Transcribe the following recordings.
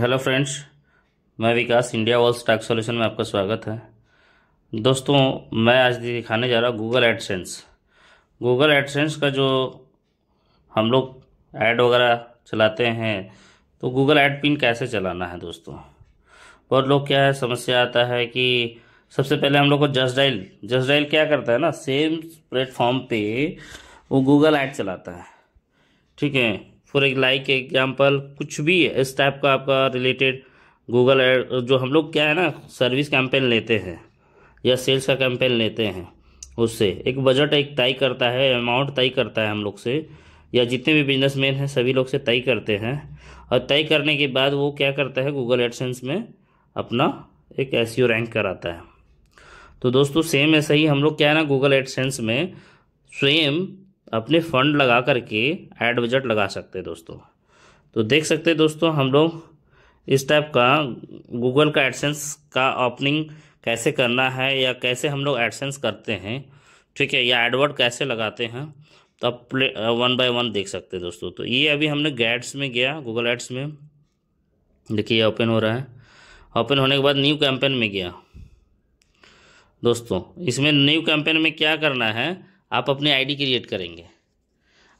hello friends मैं Vikas India walls stock solution में आपका स्वागत है दोस्तों मैं आज दिखाने जा रहा हूँ गूगल एडसेंस गूगल एडसेंस का जो हम लोग ऐड वगैरह चलाते हैं तो गूगल ऐड पिन कैसे चलाना है दोस्तों बहुत लोग क्या है समस्या आता है कि सबसे पहले हम लोग को जस्ट डाइल जस्ट डाइल क्या करता है ना सेम प्लेटफॉर्म पे वो गूगल ऐड चलाता है ठीक है फॉर एक लाइक एग्जाम्पल कुछ भी इस टाइप का आपका रिलेटेड गूगल एड जो हम लोग क्या है ना सर्विस कैंपेन लेते हैं या सेल्स का कैंपेन लेते हैं उससे एक बजट एक तय करता है अमाउंट तय करता है हम लोग से या जितने भी बिजनेसमैन हैं सभी लोग से तय करते हैं और तय करने के बाद वो क्या करता है गूगल एडसेंस में अपना एक एस रैंक e कराता है तो दोस्तों सेम ऐसा ही हम लोग क्या है ना गूगल एडसेंस में स्वयं अपने फंड लगा करके एड बजट लगा सकते हैं दोस्तों तो देख सकते हैं दोस्तों हम लोग इस टाइप का गूगल का एडसेंस का ओपनिंग कैसे करना है या कैसे हम लोग एडसेंस करते हैं ठीक है या एडवर्ड कैसे लगाते हैं तो आप प्ले वन बाय वन देख सकते हैं दोस्तों तो ये अभी हमने गैड्स में गया गूगल एड्स में देखिए ये ओपन हो रहा है ओपन होने के बाद न्यू कैंपेन में गया दोस्तों इसमें न्यू कैंपेन में क्या करना है आप अपनी आईडी क्रिएट करेंगे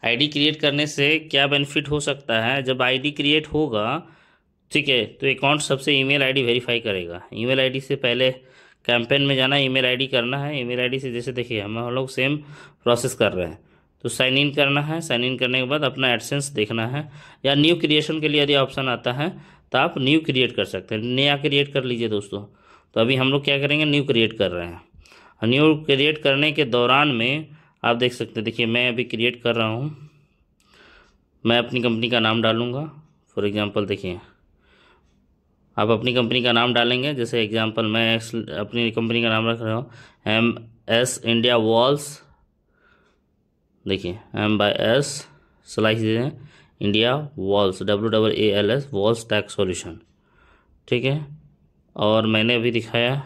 आईडी क्रिएट करने से क्या बेनिफिट हो सकता है जब आईडी क्रिएट होगा ठीक है तो अकाउंट सबसे ईमेल आईडी वेरीफाई करेगा ईमेल आईडी से पहले कैंपेन में जाना ईमेल आईडी करना है ईमेल आईडी से जैसे देखिए हम लोग सेम प्रोसेस कर रहे हैं तो साइन इन करना है साइन इन करने के बाद अपना एडसेंस देखना है या न्यू क्रिएशन के लिए यदि ऑप्शन आता है तो आप न्यू क्रिएट कर सकते हैं नया क्रिएट कर लीजिए दोस्तों तो अभी हम लोग क्या करेंगे न्यू क्रिएट कर रहे हैं न्यू क्रिएट करने के दौरान में आप देख सकते हैं देखिए मैं अभी क्रिएट कर रहा हूँ मैं अपनी कंपनी का नाम डालूँगा फॉर एग्ज़ाम्पल देखिए आप अपनी कंपनी का नाम डालेंगे जैसे एग्ज़ाम्पल मैं अपनी कंपनी का नाम रख रहा हूँ एम एस इंडिया वॉल्स देखिए एम बाई एस सिलाई दीजिए India walls W W A L S walls tax solution ठीक है और मैंने अभी दिखाया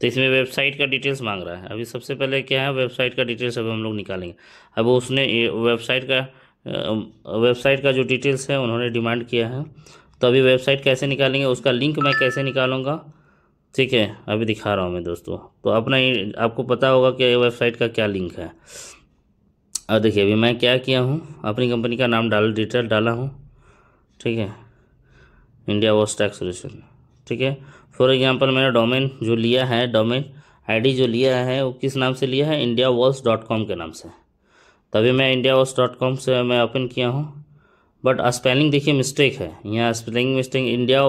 तो इसमें वेबसाइट का डिटेल्स मांग रहा है अभी सबसे पहले क्या है वेबसाइट का डिटेल्स अभी हम लोग निकालेंगे अब उसने वेबसाइट का वेबसाइट का जो डिटेल्स है उन्होंने डिमांड किया है तो अभी वेबसाइट कैसे निकालेंगे उसका लिंक मैं कैसे निकालूंगा ठीक है अभी दिखा रहा हूँ मैं दोस्तों तो अपना ही आपको पता होगा कि वेबसाइट का क्या लिंक है और देखिए अभी मैं क्या किया हूँ अपनी कंपनी का नाम डाल डिटेल डाला हूँ ठीक है इंडिया वॉस टैक्स सोल्यूशन ठीक है फॉर एग्ज़ाम्पल मैंने डोमेन जो लिया है डोमेन आईडी जो लिया है वो किस नाम से लिया है इंडिया वॉल्स डॉट कॉम के नाम से तभी मैं इंडिया वॉल्स डॉट कॉम से मैं ओपन किया हूँ बट स्पेलिंग देखिए मिस्टेक है यहाँ स्पेलिंग मिस्टेक इंडिया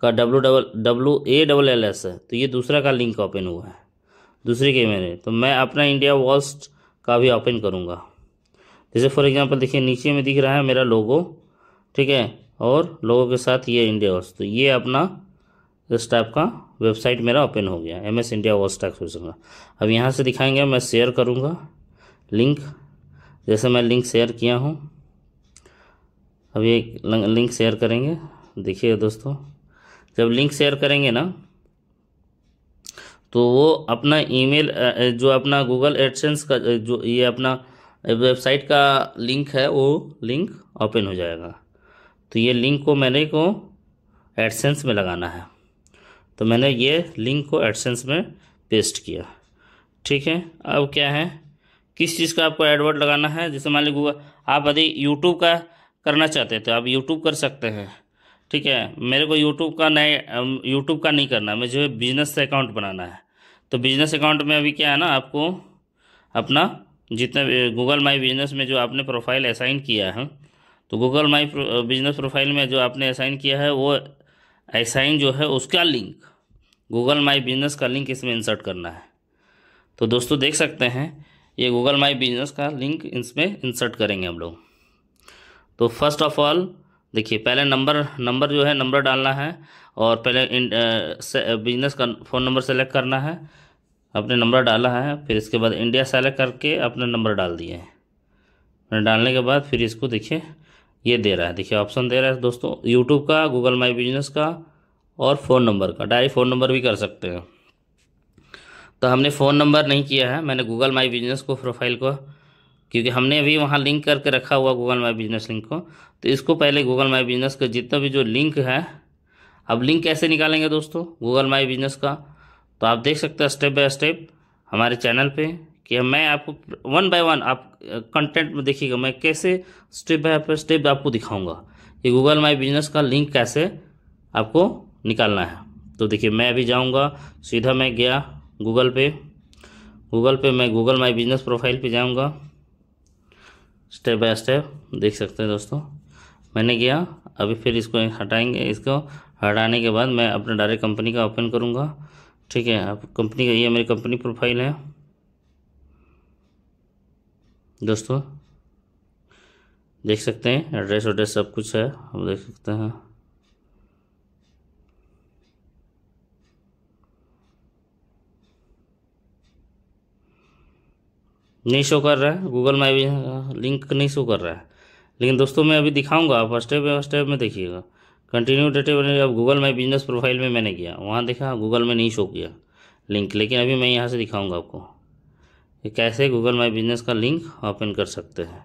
का W double W A double L S है तो ये दूसरा का लिंक ओपन हुआ है दूसरे के मेरे तो मैं अपना इंडिया वॉल्स का भी ओपन करूँगा जैसे फॉर एग्ज़ाम्पल देखिए नीचे में दिख रहा है मेरा लोगो ठीक है और लोगों के साथ ये इंडिया वॉल्स तो ये अपना इस टाइप का वेबसाइट मेरा ओपन हो गया M S India was tax preparation का अब यहाँ से दिखाएंगे मैं शेयर करूँगा लिंक जैसे मैं लिंक शेयर किया हूँ अब ये लिंक शेयर करेंगे देखिए दोस्तों जब लिंक शेयर करेंगे ना तो वो अपना ईमेल जो अपना गूगल एडसेंस का जो ये अपना वेबसाइट का लिंक है वो लिंक ओपन हो जाएगा तो ये लिंक को मैंने को एडसेंस में लगाना है तो मैंने ये लिंक को एडसेंस में पेस्ट किया ठीक है अब क्या है किस चीज़ का आपको एडवर्ड लगाना है जैसे मान लीजिए आप यदि यूट्यूब का करना चाहते हैं तो आप यूट्यूब कर सकते हैं ठीक है मेरे को यूट्यूब का नए यूट्यूब का नहीं करना मुझे जो है बिजनेस अकाउंट बनाना है तो बिजनेस अकाउंट में अभी क्या है ना आपको अपना जितना गूगल माई बिजनेस में जो आपने प्रोफाइल असाइन किया है तो गूगल माई बिजनेस प्रोफाइल में जो आपने असाइन किया है वो एसाइन जो है उसका लिंक गूगल माई बिजनेस का लिंक इसमें इंसर्ट करना है तो दोस्तों देख सकते हैं ये गूगल माई बिजनेस का लिंक इसमें इंसर्ट करेंगे हम लोग तो फर्स्ट ऑफ ऑल देखिए पहले नंबर नंबर जो है नंबर डालना है और पहले बिजनेस का फ़ोन नंबर सेलेक्ट करना है अपने नंबर डाला है फिर इसके बाद इंडिया सेलेक्ट करके अपने नंबर डाल दिए हैं डालने के बाद फिर इसको देखिए ये दे रहा है देखिए ऑप्शन दे रहा है दोस्तों यूट्यूब का गूगल माई बिजनेस का और फ़ोन नंबर का डायरेक्ट फ़ोन नंबर भी कर सकते हैं तो हमने फ़ोन नंबर नहीं किया है मैंने गूगल माई बिजनेस को प्रोफाइल को क्योंकि हमने अभी वहाँ लिंक करके रखा हुआ गूगल माई बिजनेस लिंक को तो इसको पहले गूगल माई बिजनेस का जितना भी जो लिंक है अब लिंक कैसे निकालेंगे दोस्तों गूगल माई बिजनेस का तो आप देख सकते हैं स्टेप बाय स्टेप हमारे चैनल पे कि मैं आपको वन बाय वन आप कंटेंट में देखिएगा मैं कैसे स्टेप बाय स्टेप आपको दिखाऊंगा कि गूगल माई बिजनेस का लिंक कैसे आपको निकालना है तो देखिए मैं अभी जाऊंगा सीधा मैं गया गूगल पे गूगल पे मैं गूगल माई बिजनेस प्रोफाइल पे जाऊंगा स्टेप बाय स्टेप देख सकते हैं दोस्तों मैंने गया अभी फिर इसको हटाएंगे इसको हटाने के बाद मैं अपना डायरेक्ट कंपनी का ओपन करूँगा ठीक है आप कंपनी का ये मेरी कंपनी प्रोफाइल है दोस्तों देख सकते हैं एड्रेस वड्रेस सब कुछ है हम देख सकते हैं नहीं शो कर रहा है गूगल मैप लिंक नहीं शो कर रहा है लेकिन दोस्तों मैं अभी दिखाऊंगा आप स्टेप बाई स्टेप में देखिएगा कंटिन्यू डेटे अब गूगल मैप बिजनेस प्रोफाइल में मैंने किया वहाँ देखा गूगल में नहीं शो किया लिंक लेकिन अभी मैं यहाँ से दिखाऊंगा आपको कि कैसे गूगल माई बिजनेस का लिंक ओपन कर सकते हैं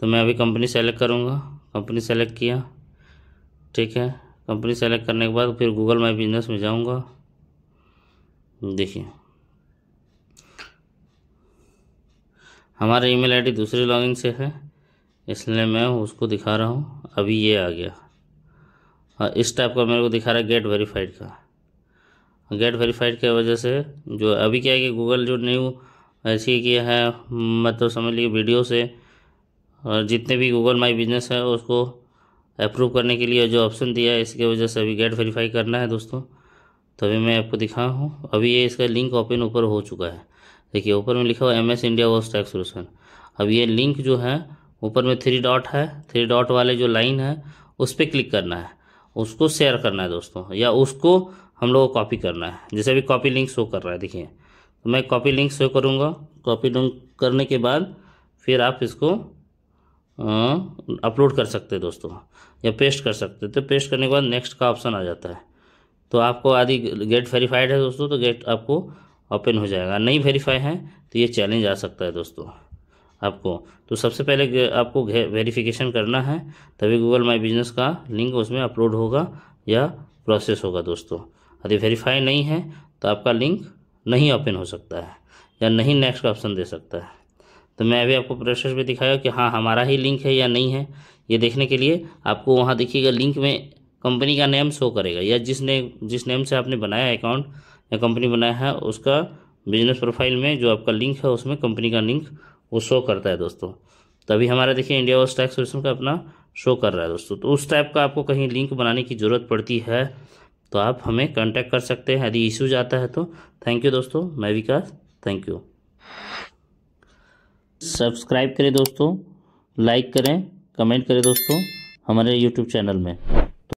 तो मैं अभी कंपनी सेलेक्ट करूँगा कंपनी सेलेक्ट किया ठीक है कंपनी सेलेक्ट करने के बाद फिर गूगल माई बिजनेस में जाऊँगा देखिए हमारा ईमेल आईडी दूसरे लॉगिन से है इसलिए मैं उसको दिखा रहा हूँ अभी ये आ गया और हाँ, इस टाइप का मेरे को दिखा रहा है गेट वेरीफाइड का गेट वेरीफाइड की वजह से जो अभी क्या है कि गूगल जो न्यू ऐसे ही किया है मतलब समझ लीजिए वीडियो से और जितने भी गूगल माई बिजनेस है उसको अप्रूव करने के लिए जो ऑप्शन दिया है इसके वजह से अभी गेट वेरीफाई करना है दोस्तों तो अभी मैं आपको दिखा हूँ अभी ये इसका लिंक ओपन ऊपर हो चुका है देखिए ऊपर में लिखा हुआ M S India was tax solution अब ये लिंक जो है ऊपर में थ्री डॉट है थ्री डॉट वाले जो लाइन है उस पर क्लिक करना है उसको शेयर करना है दोस्तों या उसको हम लोग को कॉपी करना है जैसे अभी कॉपी लिंक शो कर रहा है देखिए तो मैं कॉपी लिंक शो करूँगा कॉपी लिंक करने के बाद फिर आप इसको अपलोड कर सकते हैं दोस्तों या पेस्ट कर सकते तो पेस्ट करने के बाद नेक्स्ट का ऑप्शन आ जाता है तो आपको आदि गेट वेरीफाइड है दोस्तों तो गेट आपको ओपन हो जाएगा नहीं वेरीफाई है तो ये चैलेंज आ सकता है दोस्तों आपको तो सबसे पहले आपको वेरिफिकेशन करना है तभी गूगल माई बिजनेस का लिंक उसमें अपलोड होगा या प्रोसेस होगा दोस्तों यदि वेरीफाई नहीं है तो आपका लिंक नहीं ओपन हो सकता है या नहीं नेक्स्ट का ऑप्शन दे सकता है तो मैं अभी आपको प्रोसेस भी दिखाया कि हाँ हमारा ही लिंक है या नहीं है ये देखने के लिए आपको वहाँ देखिएगा लिंक में कंपनी का नेम शो करेगा या जिसने जिस नेम से आपने बनाया अकाउंट या कंपनी बनाया है उसका बिजनेस प्रोफाइल में जो आपका लिंक है उसमें कंपनी का लिंक वो शो करता है दोस्तों तो अभी हमारा देखिए इंडिया वॉस टैक्स सोल्यूशन का अपना शो कर रहा है दोस्तों तो उस टाइप का आपको कहीं लिंक बनाने की ज़रूरत पड़ती है तो आप हमें कांटेक्ट कर सकते हैं यदि इशूज आता है तो थैंक यू दोस्तों मैं विकास थैंक यू सब्सक्राइब करें दोस्तों लाइक करें कमेंट करें दोस्तों हमारे यूट्यूब चैनल में